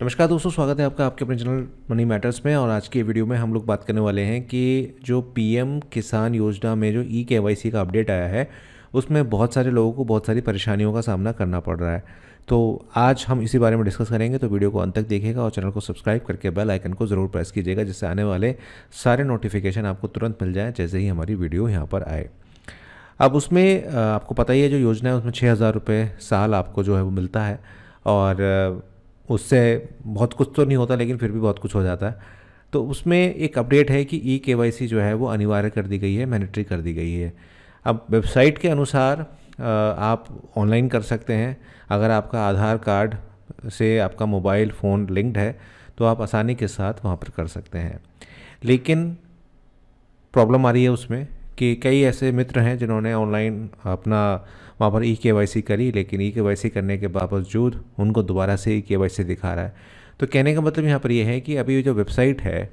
नमस्कार दोस्तों स्वागत है आपका आपके अपने चैनल मनी मैटर्स में और आज की वीडियो में हम लोग बात करने वाले हैं कि जो पीएम किसान योजना में जो ई के का अपडेट आया है उसमें बहुत सारे लोगों को बहुत सारी परेशानियों का सामना करना पड़ रहा है तो आज हम इसी बारे में डिस्कस करेंगे तो वीडियो को अंत तक देखिएगा और चैनल को सब्सक्राइब करके बेल आइकन को ज़रूर प्रेस कीजिएगा जिससे आने वाले सारे नोटिफिकेशन आपको तुरंत मिल जाए जैसे ही हमारी वीडियो यहाँ पर आए अब उसमें आपको पता ही है जो योजना है उसमें छः हज़ार रुपये साल आपको जो है वो मिलता है और उससे बहुत कुछ तो नहीं होता लेकिन फिर भी बहुत कुछ हो जाता है तो उसमें एक अपडेट है कि ई के जो है वो अनिवार्य कर दी गई है मैंडेटरी कर दी गई है अब वेबसाइट के अनुसार आप ऑनलाइन कर सकते हैं अगर आपका आधार कार्ड से आपका मोबाइल फ़ोन लिंक्ड है तो आप आसानी के साथ वहाँ पर कर सकते हैं लेकिन प्रॉब्लम आ रही है उसमें कि कई ऐसे मित्र हैं जिन्होंने ऑनलाइन अपना वहाँ पर ई के वाई सी करी लेकिन ई के वाई सी करने के बावजूद उनको दोबारा से ई के वाई सी दिखा रहा है तो कहने का मतलब यहाँ पर यह है कि अभी जो वेबसाइट है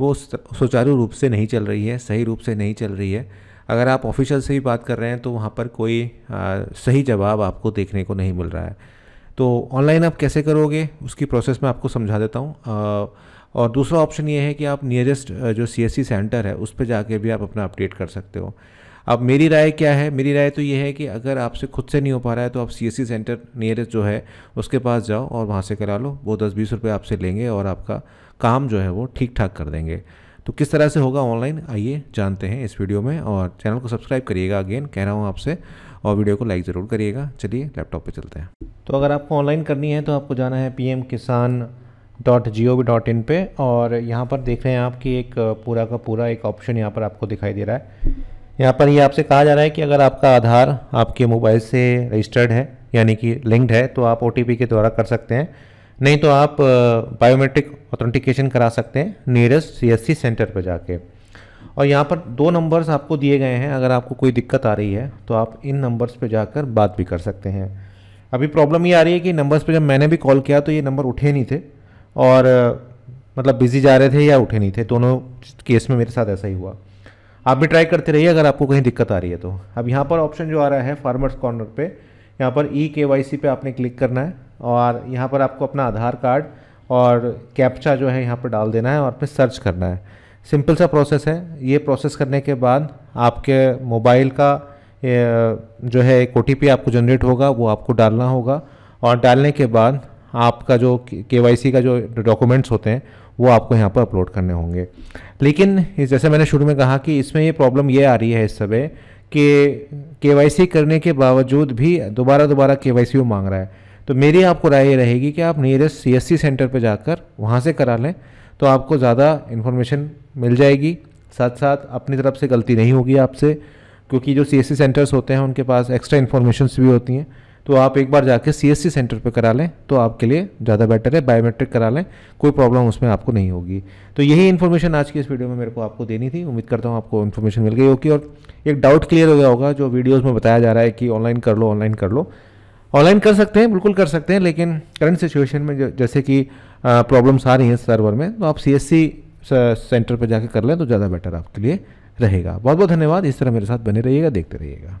वो सुचारू रूप से नहीं चल रही है सही रूप से नहीं चल रही है अगर आप ऑफिशियल से ही बात कर रहे हैं तो वहाँ पर कोई आ, सही जवाब आपको देखने को नहीं मिल रहा है तो ऑनलाइन आप कैसे करोगे उसकी प्रोसेस मैं आपको समझा देता हूँ और दूसरा ऑप्शन ये है कि आप नियरेस्ट जो सी सेंटर है उस पर जाके भी आप अपना अपडेट कर सकते हो अब मेरी राय क्या है मेरी राय तो ये है कि अगर आपसे खुद से नहीं हो पा रहा है तो आप सी सेंटर नियरेस्ट जो है उसके पास जाओ और वहाँ से करा लो वो दस बीस रुपये आपसे लेंगे और आपका काम जो है वो ठीक ठाक कर देंगे तो किस तरह से होगा ऑनलाइन आइए जानते हैं इस वीडियो में और चैनल को सब्सक्राइब करिएगा अगेन कह रहा हूँ आपसे और वीडियो को लाइक ज़रूर करिएगा चलिए लैपटॉप पे चलते हैं तो अगर आपको ऑनलाइन करनी है तो आपको जाना है PM Kisan dot G O V dot in पर और यहाँ पर देख रहे हैं आप कि एक पूरा का पूरा एक ऑप्शन यहाँ पर आपको दिखाई दे रहा है यहाँ पर ये यह आपसे कहा जा रहा है कि अगर आपका आधार आपके मोबाइल से रजिस्टर्ड है यानी कि लिंक्ड है तो आप ओ के द्वारा कर सकते हैं नहीं तो आप बायोमेट्रिक ऑथेंटिकेशन करा सकते हैं नियरेस्ट सी सेंटर पर जाके और यहाँ पर दो नंबर्स आपको दिए गए हैं अगर आपको कोई दिक्कत आ रही है तो आप इन नंबर्स पर जाकर बात भी कर सकते हैं अभी प्रॉब्लम ये आ रही है कि नंबर्स पर जब मैंने भी कॉल किया तो ये नंबर उठे नहीं थे और मतलब बिजी जा रहे थे या उठे नहीं थे दोनों केस में मेरे साथ ऐसा ही हुआ आप भी ट्राई करते रहिए अगर आपको कहीं दिक्कत आ रही है तो अब यहाँ पर ऑप्शन जो आ रहा है फार्मर्स कॉर्नर पे यहाँ पर ई के वाई सी पे आपने क्लिक करना है और यहाँ पर आपको अपना आधार कार्ड और कैप्चा जो है यहाँ पर डाल देना है और फिर सर्च करना है सिंपल सा प्रोसेस है ये प्रोसेस करने के बाद आपके मोबाइल का जो है एक ओ आपको जनरेट होगा वो आपको डालना होगा और डालने के बाद आपका जो के का जो डॉक्यूमेंट्स होते हैं वो आपको यहाँ पर अपलोड करने होंगे लेकिन जैसे मैंने शुरू में कहा कि इसमें ये प्रॉब्लम ये आ रही है इस समय कि के करने के बावजूद भी दोबारा दोबारा के वाई मांग रहा है तो मेरी आपको राय ये रहेगी कि आप nearest C S C centre पर जाकर वहाँ से करा लें तो आपको ज़्यादा इन्फॉर्मेशन मिल जाएगी साथ साथ अपनी तरफ से गलती नहीं होगी आपसे क्योंकि जो सी एस सी सेंटर्स होते हैं उनके पास एक्स्ट्रा इन्फॉर्मेशन भी होती हैं तो आप एक बार जाके सी एस सी सेंटर पर करा लें तो आपके लिए ज़्यादा बेटर है बायोमेट्रिक करा लें कोई प्रॉब्लम उसमें आपको नहीं होगी तो यही इन्फॉर्मेशन आज की इस वीडियो में मेरे को आपको देनी थी उम्मीद करता हूँ आपको इन्फॉर्मेशन मिल गई होगी और एक डाउट क्लियर हो गया होगा जो वीडियोज़ में बताया जा रहा है कि ऑनलाइन कर लो ऑनलाइन कर लो ऑनलाइन कर सकते हैं बिल्कुल कर सकते हैं लेकिन करंट सिचुएशन में जैसे कि प्रॉब्लम्स आ रही हैं सर्वर में तो आप सी एस सी सेंटर पर जाकर कर लें तो ज़्यादा बेटर आपके लिए रहेगा बहुत बहुत धन्यवाद इस तरह मेरे साथ बने रहिएगा देखते रहिएगा